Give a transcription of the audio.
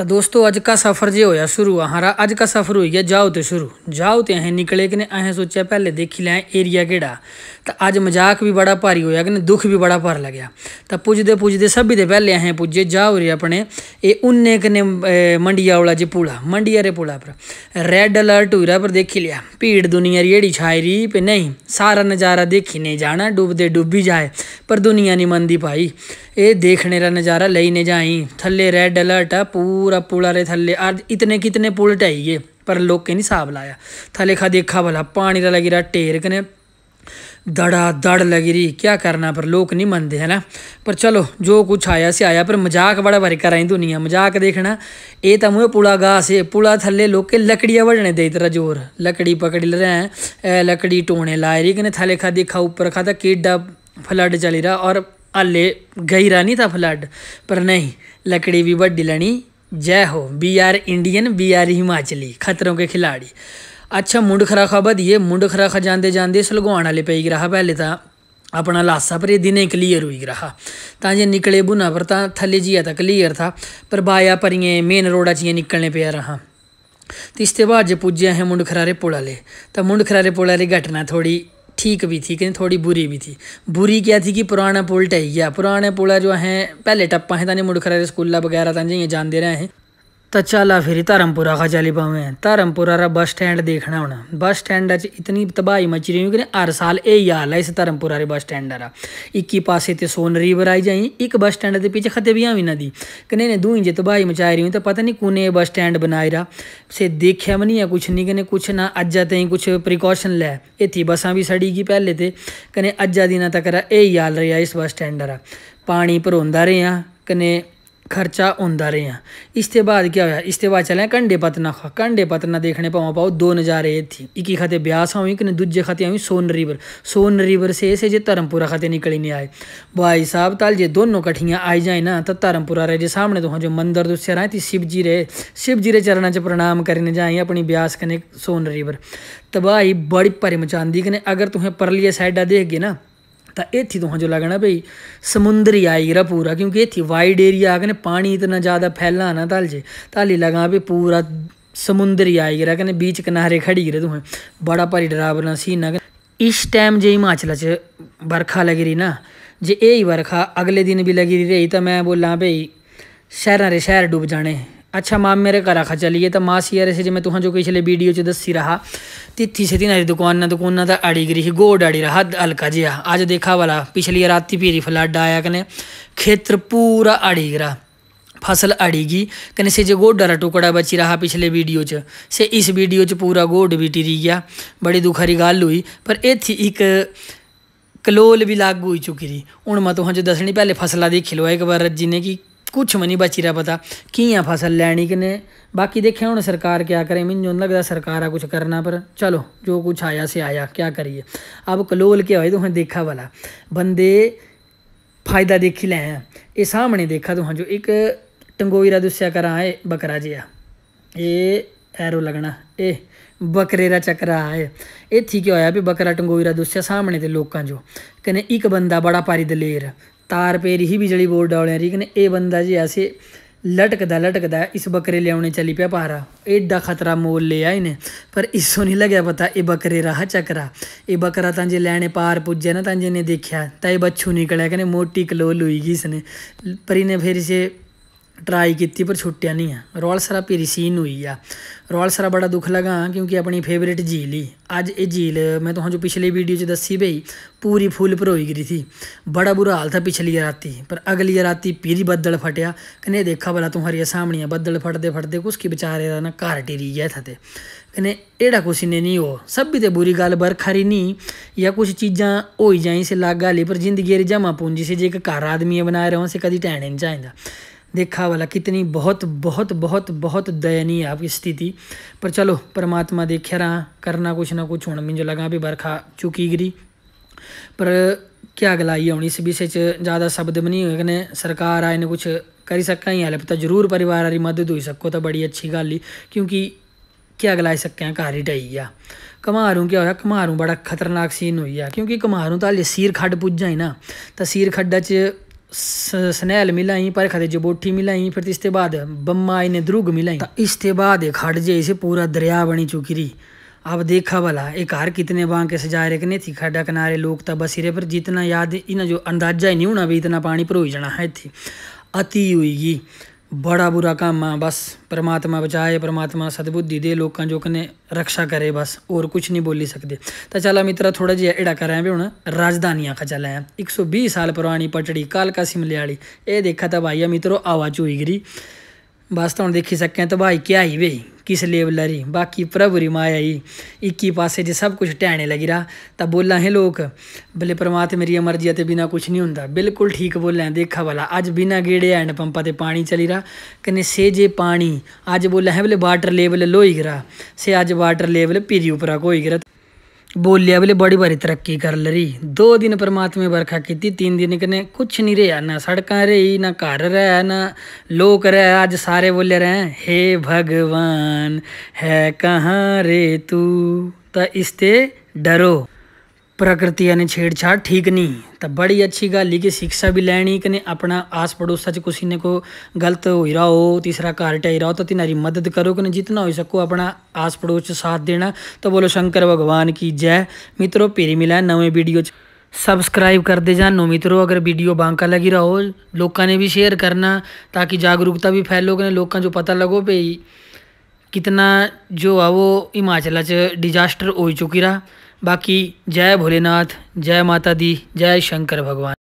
ਤਾਂ ਦੋਸਤੋ ਅੱਜ ਦਾ ਸਫ਼ਰ ਜੇ ਹੋਇਆ ਸ਼ੁਰੂ ਹਮਾਰਾ ਅੱਜ ਦਾ ਸਫ਼ਰ ਹੋ ਗਿਆ ਜਾਓ ਤੇ ਸ਼ੁਰੂ ਜਾਓ ਤੇ ਅਸੀਂ ਨਿਕਲੇ ਕਿ ਨੇ ਅਸੀਂ ਸੋਚਿਆ ਪਹਿਲੇ ਦੇਖੀ ਲੈ ਏਰੀਆ ਕਿਹੜਾ ਤਾਂ ਅੱਜ ਮਜ਼ਾਕ ਵੀ ਬੜਾ ਭਾਰੀ ਹੋਇਆ ਕਿ ਨੇ ਦੁੱਖ ਵੀ ਬੜਾ ਭਾਰ ਲੱਗਿਆ ਤਾਂ ਪੁੱਜਦੇ ਪੁੱਜਦੇ ਸਭੀ ਦੇ ਪਹਿਲੇ ਅਸੀਂ ਪੁੱਜੇ ਜਾਓ ਰੇ ਆਪਣੇ ਇਹ ਉਨੇ ਕਨੇ ਮੰਡੀਆ ਵਾਲਾ ਜੇ ਪੂਲਾ ਮੰਡੀਆ ਰੇ ਪੂਲਾ ਪਰ ਰੈੱਡ ਅਲਰਟ ਹੋਇਆ ਪਰ ਦੇਖੀ ਲਿਆ ਭੀੜ ਦੁਨੀਆ ਰੀ ਜਿਹੜੀ ਛਾਈ ਰੀ ਪੇ ਨਹੀਂ ਸਾਰਾ ਨਜ਼ਾਰਾ ਦੇਖੀ ਨਹੀਂ ਜਾਣਾ ਡੁੱਬਦੇ ਡੁੱਬੀ ਜਾਏ पर दुनिया नहीं मनती भाई ये देखने का नज़ारा लेने जाई थले रेड अलर्ट है पूरा पुल आरे थले इतने कितने पुल ढाई गए पर लोग नहीं हिसाब लाया थले खा देखा भला पानी का लगी रहा टेर कने दड़ा दड़ लगी रही क्या करना पर लोग नहीं मनते है ना पर चलो जो कुछ आया से आया पर मजाक बड़ा भरी कराई दुनिया मजाक देखना ये तो मुझे पुड़ा गा से पुड़ा थले लोग के लकड़िया बढ़ने दे तेरा जोर लकड़ी पकड़ रहे हैं लकड़ी टोने ला रही कने थले खा देखा उपर खा था कीडा फ्लड चली रहा और हले गई रहा नहीं था फ्लड पर नहीं लकड़ी भी बड़ी लेनी जय हो B R Indian B R Himachali Khatron Ke खिलाड़ी अच्छा मुंड खराखा बधिए मुंड खराखा जाते जाते सलगोण वाले पे रहा पहले तो अपना लासा पर ये दिने क्लियर हुई रहा ता जे निकले बुना पर थले जिया था क्लियर था पर बाया पर मेन रोडा चाहिए निकलने पे रहा तो इसके बाद जो पुजे अं मुंड खरारे पुड़ाले तो मुंड खरारे पुड़ाले घटना थोड़ी ठीक भी थी कहीं थोड़ी बुरी भी थी बुरी क्या थी कि पुराना पुल ढह गया पुराने पुला जो हैं पहले टप्पा है तानी मुड़ खरा स्कूल वगैरह तानी जान दे रहे हैं ਤਾਂ ਚੱਲ ਆ ਫਿਰ ਧਰਮਪੁਰਾ ਖਾ ਚਲੀ ਪਾਵੇਂ ਧਰਮਪੁਰਾ ਦਾ ਬੱਸ ਸਟੈਂਡ ਦੇਖਣਾ ਹੁਣ ਬੱਸ ਸਟੈਂਡ 'ਚ ਇਤਨੀ ਤਬਾਹੀ ਮਚ ਰਹੀ ਹੈ ਕਿ ਹਰ ਸਾਲ ਇਹ ਹੀ ਹਾਲ ਹੈ ਇਸ ਧਰਮਪੁਰਾ ਦੇ ਬੱਸ ਸਟੈਂਡ ਦਾ ਇੱਕੀ ਪਾਸੇ ਤੇ ਸੋਨ ਰਿਵਰ ਆਈ ਜਾਈ ਇੱਕ ਬੱਸ ਸਟੈਂਡ ਦੇ ਪਿੱਛੇ ਖਤੇ ਵੀ ਆਵੀ ਨਦੀ ਕਨੇ ਨੇ ਦੂਈ ਜੇ ਤਬਾਹੀ ਮਚਾਈ ਰਹੀ ਤਾਂ ਪਤਾ ਨਹੀਂ ਕੋਨੇ ਬੱਸ ਸਟੈਂਡ ਬਣਾਈ ਰਾ ਸੇ ਦੇਖਿਆ ਵੀ ਨਹੀਂ ਹੈ ਕੁਛ ਨਹੀਂ ਕਨੇ ਕੁਛ ਨਾ ਅੱਜਾ ਤੇ ਕੁਛ ਪ੍ਰੀਕਾਸ਼ਨ ਲੈ ਇੱਥੇ ਬਸਾਂ ਵੀ ਸੜੀ ਗਈ ਪਹਿਲੇ ਤੇ ਕਨੇ ਅੱਜਾ ਦਿਨਾਂ ਤੱਕ ਇਹ ਹੀ ਹਾਲ ਰਿਹਾ ਇਸ ਬੱਸ ਸਟੈਂਡ ਦਾ ਪਾਣੀ ਭਰੋਂਦਾ ਰਿਹਾ ਕਨੇ खर्चा होंदा रहा इसते बाद क्या होया इसते बाद चलें कंडे पतना खा कंडे पतना देखने पाओ पाओ दो नज़ारे थी इकी खाते ब्यास आई कने दूजे खाते आई सोन रिवर सोन रिवर से से जे धर्मपुरा खाते निकली नहीं आए भाई साहब तल जे दोनों कठियाँ आई जाए ना तो धर्मपुरा रहे जे सामने तो जो मंदिर दुस्या रहे थी शिवजी जी रहे शिव रे चरणा च प्रणाम करने जाए अपनी ब्यास कने सोन रिवर तबाही बड़ी परे मचांदी कने अगर तुम्हें परलिया साइडा देख गए ना तो ये थी जो लगना भाई समुंदरी आई रहा पूरा क्योंकि इतनी वाइड एरिया आगे पानी इतना ज़्यादा फैलना ना ताल जे ताली लगा भी पूरा समुद्री आई रहा कने बीच किनारे खड़ी रहे तुम्हें बड़ा भारी डरावना सीन आ इस टाइम जे हिमाचल च बरखा लगी रही ना जे यही बरखा अगले दिन भी लगी रही तो मैं बोला भाई शहर शहर डूब जाने अच्छा माम मेरे घरा खा चलिए तो माँ सी से जो मैं तुम जो पिछले वीडियो च दसी रहा ਤਿੱਥੀ ਸੇ ਤਿਨਾਰੀ ਦੁਕਾਨਾਂ ਦੁਕਾਨਾਂ ਦਾ ਅੜੀ ਗਰੀ ਹੀ ਗੋੜ ਅੜੀ ਰਹਾ ਹੱਦ ਹਲਕਾ ਜਿਹਾ ਅੱਜ ਦੇਖਾ ਵਾਲਾ ਪਿਛਲੀ ਰਾਤੀ ਪੀਰੀ ਫਲੱਡ ਆਇਆ ਕਨੇ ਖੇਤਰ ਪੂਰਾ ਅੜੀ ਗਰਾ ਫਸਲ ਅੜੀ ਗਈ ਕਨੇ ਸੇ ਜੇ ਗੋਡਾ ਰ ਟੁਕੜਾ ਬਚੀ ਰਹਾ ਪਿਛਲੇ ਵੀਡੀਓ ਚ ਸੇ ਇਸ ਵੀਡੀਓ ਚ ਪੂਰਾ ਗੋੜ ਵੀ ਟਿਰੀ ਗਿਆ ਬੜੀ ਦੁਖਰੀ ਗੱਲ ਹੋਈ ਪਰ ਇੱਥੇ ਇੱਕ ਕਲੋਲ ਵੀ ਲੱਗ ਹੋਈ ਚੁਕੀ ਰਹੀ ਹੁਣ ਮੈਂ ਤੁਹਾਨੂੰ ਦੱਸਣੀ ਪਹਿਲੇ ਫਸਲਾਂ ਦੀ ਖਿਲਵਾ ਇੱਕ ਵਾਰ ਜਿਨੇ ਕੀ ਕੁਝ ਵੀ ਨਹੀਂ ਬਚੀ ਰਿਹਾ ਪਤਾ ਕੀ ਆ ਫਸਲ ਲੈਣੀ ਕਿਨੇ ਬਾਕੀ ਦੇਖਿਆ ਹੁਣ ਸਰਕਾਰ ਕੀ ਕਰੇ ਮੈਨੂੰ ਲੱਗਦਾ ਸਰਕਾਰ ਆ ਕੁਝ ਕਰਨਾ ਪਰ ਚਲੋ ਜੋ ਕੁਝ ਆਇਆ ਸੇ ਆਇਆ ਕੀ ਕਰੀਏ ਅਬ ਕਲੋਲ ਕੇ ਹੋਏ ਤੁਹਾਨੂੰ ਦੇਖਾ ਵਾਲਾ ਬੰਦੇ ਫਾਇਦਾ ਦੇਖ ਹੀ ਲਿਆ ਇਹ ਸਾਹਮਣੇ ਦੇਖਾ ਤੁਹਾਨੂੰ ਜੋ ਇੱਕ ਟੰਗੋਈ ਦਾ ਦੁਸਿਆ ਕਰ ਆਏ ਬਕਰਾ ਜਿਆ ਇਹ ਐਰੋ ਲਗਣਾ ਇਹ ਬਕਰੇ ਦਾ ਚੱਕਰਾ ਆਏ ਇੱਥੇ ਕੀ ਹੋਇਆ ਵੀ ਬਕਰਾ ਟੰਗੋਈ ਦਾ ਦੁਸਿਆ ਸਾਹਮਣੇ ਤੇ ਲੋਕਾਂ ਜੋ ਕਹਿੰਦੇ ਇੱਕ ਬੰਦਾ ਬੜਾ ਪਾਰੀ ਦਲੇਰ ਤਾਰ ਪੇ ਰਹੀ ਬਿਜਲੀ ਬੋਰਡ ਵਾਲਿਆਂ ਠੀਕ ਨੇ ਇਹ ਬੰਦਾ ਜੀ ਐਸੇ ਲਟਕਦਾ ਲਟਕਦਾ ਇਸ ਬੱਕਰੇ ਲਿਆਉਣੇ ਚਲੀ ਪਿਆ ਪਾਰਾ ਐਡਾ ਖਤਰਾ ਮੋਲ ਲਿਆ ਇਹਨੇ ਪਰ ਇਸੋ ਨਹੀਂ ਲੱਗਿਆ ਪਤਾ ਇਹ ਬੱਕਰੇ ਰਾਹ ਚੱਕਰਾ ਇਹ ਬੱਕਰਾ ਤਾਂ ਜੇ ਲੈਣੇ ਪਾਰ ਪੁੱਜੇ ਨਾ ਤਾਂ ਜੇ ਨੇ ਦੇਖਿਆ ਤਾਂ ਇਹ ਬੱਛੂ ਨਿਕਲਿਆ ਕਹਿੰਦੇ ਮੋਟੀ ਕਲੋਲ ਹੋਈ ਗਈ ਇਸਨੇ ਪਰ ਇਹਨੇ ਫਿਰ ਇਸੇ ਟਰਾਈ की ਪਰ ਛੁੱਟਿਆ ਨਹੀਂ ਆ ਰੋਲ ਸਰਾ ਪੀਰੀਸੀਨ ਹੋਈ ਆ ਰੋਲ ਸਰਾ ਬੜਾ ਦੁੱਖ ਲਗਾ ਕਿਉਂਕਿ ਆਪਣੀ ਫੇਵਰਿਟ ਝੀਲ ਹੀ ਅੱਜ ਇਹ ਝੀਲ ਮੈਂ ਤੁਹਾਨੂੰ ਜੋ ਪਿਛਲੇ ਵੀਡੀਓ 'ਚ ਦੱਸੀ ਭਈ ਪੂਰੀ ਫੁੱਲ ਭਰੋਈ ਗਈ ਥੀ ਬੜਾ ਬੁਰਾ ਹਾਲ ਥਾ पर अगली राती पीरी बदल फटिया कने देखा भला तुम्हारी सामने बदल फटते फटते कुछ की बेचारे ना घर टिरी गया था ते कने एड़ा कुछ ने नहीं हो सभी भी तो बुरी गल बरखा री नहीं या कुछ चीज़ा हो ही जाए से लाग आली पर जिंदगी जमा पूंजी से जे एक घर आदमी बना रहे हो से कभी टहने नहीं चाहिए ਦੇਖਾ ਵਾਲਾ ਕਿਤਨੀ ਬਹੁਤ ਬਹੁਤ ਬਹੁਤ ਬਹੁਤ ਦਇਨੀ ਆ आपकी ਸਥਿਤੀ ਪਰ ਚਲੋ ਪਰਮਾਤਮਾ ਦੇਖਿਆ ਰਾਂ ਕਰਨਾ ਕੁਛ ਨਾ ਕੁਛ ਹੁਣ ਮਿੰਜ ਲਗਾ ਵੀ ਬਰਖਾ ਚੁਕੀ ਗਰੀ ਪਰ ਕਿਆ ਗਲਾਈ ਆਉਣੀ ਸੀ ਵਿਸ਼ੇ 'ਚ ਜ਼ਿਆਦਾ ਸ਼ਬਦ ਨਹੀਂ ਹੋਏ ਕਨੇ ਸਰਕਾਰ ਆਏ ਨੇ ਕੁਛ ਕਰੀ ਸਕਾਂ ਹੀ ਹੈਲਪ ਤਾਂ ਜ਼ਰੂਰ ਪਰਿਵਾਰ ਦੀ ਮਦਦ ਹੋਈ ਸਕੋ ਤਾਂ ਬੜੀ ਅੱਛੀ ਗੱਲ ਹੀ ਕਿਉਂਕਿ ਕਿਆ ਗਲਾਈ ਸਕਾਂ ਘਰ ਹੀ ਢਈ ਆ ਕਮਾਰੂ ਕੀ ਹੋਇਆ ਕਮਾਰੂ ਬੜਾ ਖਤਰਨਾਕ ਸੀਨ ਹੋਈ ਆ ਕਿਉਂਕਿ ਕਮਾਰੂ ਤਾਂ ਹਲੇ ਸੀਰ ਖੱਡ ਪੁੱਜਾ ਹੀ ਨਾ ਤਾਂ ਸੀਰ ਖੱਡਾ 'ਚ सनैल मिलाई पर खरे जबोठी मिलाई फिर इसके बाद बम्मा इन्हें द्रुग मिलाई इसके बाद खड़ हट जे इसे पूरा दरिया बनी चुकी रही अब देखा भला एक हार कितने के सजाए रखने थी खड्डा किनारे लोग था बसीरे पर जितना याद इन्हें जो अंदाजा ही नहीं होना भी इतना पानी भरोई जाना है थी अति हुई ਬੜਾ ਬੁਰਾ ਕੰਮ ਆ ਬਸ ਪਰਮਾਤਮਾ ਬਚਾਏ ਪਰਮਾਤਮਾ ਸਦਬੁੱਧੀ ਦੇ ਲੋਕਾਂ ਜੋ ਕਨੇ ਰੱਖਿਆ ਕਰੇ ਬਸ ਹੋਰ ਕੁਝ ਨਹੀਂ ਬੋਲੀ ਸਕਦੇ ਤਾਂ ਚਲਾ ਮਿੱਤਰਾ ਥੋੜਾ ਜਿਹਾ ਏੜਾ ਕਰਾਂ ਵੀ ਹੁਣ ਰਾਜਧਾਨੀਆਂ ਖਾ ਚਲਾ 120 ਸਾਲ ਪੁਰਾਣੀ ਪਟੜੀ ਕਾਲਕਾ ਸਿਮਲੇ ਵਾਲੀ ਇਹ ਦੇਖਾ ਤਾਂ ਭਾਈਆ ਮਿੱਤਰੋ ਆਵਾਜ਼ ਹੋਈ ਗਰੀ ਬਸ ਤੁਹਾਨੂੰ ਦੇਖੀ ਤਾਂ ਭਾਈ ਕਿਆ ਹੀ ਵੇ ਕਿਸ ਲੇਵਲ री ਬਾਕੀ प्रभु ਮਾਇਆ ਹੀ ਇੱਕੀ ਪਾਸੇ ਜੇ ਸਭ ਕੁਝ ਟਹਿਣੇ टहने ਰਾ ਤਾਂ ਬੋਲਾਂ ਹੈ ਲੋਕ ਬਲੇ ਪਰਮਾਤਮਾ ਮੇਰੀ ਮਰਜ਼ੀ ਤੇ ਬਿਨਾ ਕੁਝ ਨਹੀਂ ਹੁੰਦਾ ਬਿਲਕੁਲ ਠੀਕ ਬੋਲਾਂ ਦੇਖਾ ਵਾਲਾ ਅੱਜ ਬਿਨਾ ਗੇੜੇ ਐਂਡ ਪੰਪਾ ਤੇ ਪਾਣੀ ਚਲੀ ਰਾ ਕਨੇ ਸੇਜੇ ਪਾਣੀ ਅੱਜ ਬੋਲਾਂ ਹੈ ਬਲੇ ਵਾਟਰ ਲੈਵਲ ਲੋਈ ਗਰਾ ਸੇ ਅੱਜ ਵਾਟਰ ਲੈਵਲ ਪੀਰੀ ਉਪਰਾ ਕੋਈ ਗਰਾ बोलिया बोले बड़ी भारी तरक्की कर रही दो दिन परमात्मा बरखा की तीन दिन कने कुछ नहीं रहा ना सड़क रही ना घर रह ना लोग रह आज सारे बोले रहे हे भगवान है कहाँ रे तू तो इसते डरो प्रकृति ने छेड़छाड़ ठीक नहीं तो बड़ी अच्छी गल कि शिक्षा भी लैनी कने अपना आस पड़ोसा च किसी ने को गलत हो रहा हो तीसरा घर ढाई रहा हो तो तिनारी मदद करो कने जितना हो सको अपना आस पड़ोस साथ देना तो बोलो शंकर भगवान की जय मित्रों फिर मिला नवे वीडियो सबसक्राइब सब्सक्राइब कर दे जानो मित्रों अगर वीडियो बांका लगी रहो लोगों ने भी शेयर करना ताकि जागरूकता भी फैलो कने लोगों जो पता लगो भाई कितना जो है वो हिमाचल डिजास्टर हो चुकी रहा बाकी जय भोलेनाथ जय माता दी जय शंकर भगवान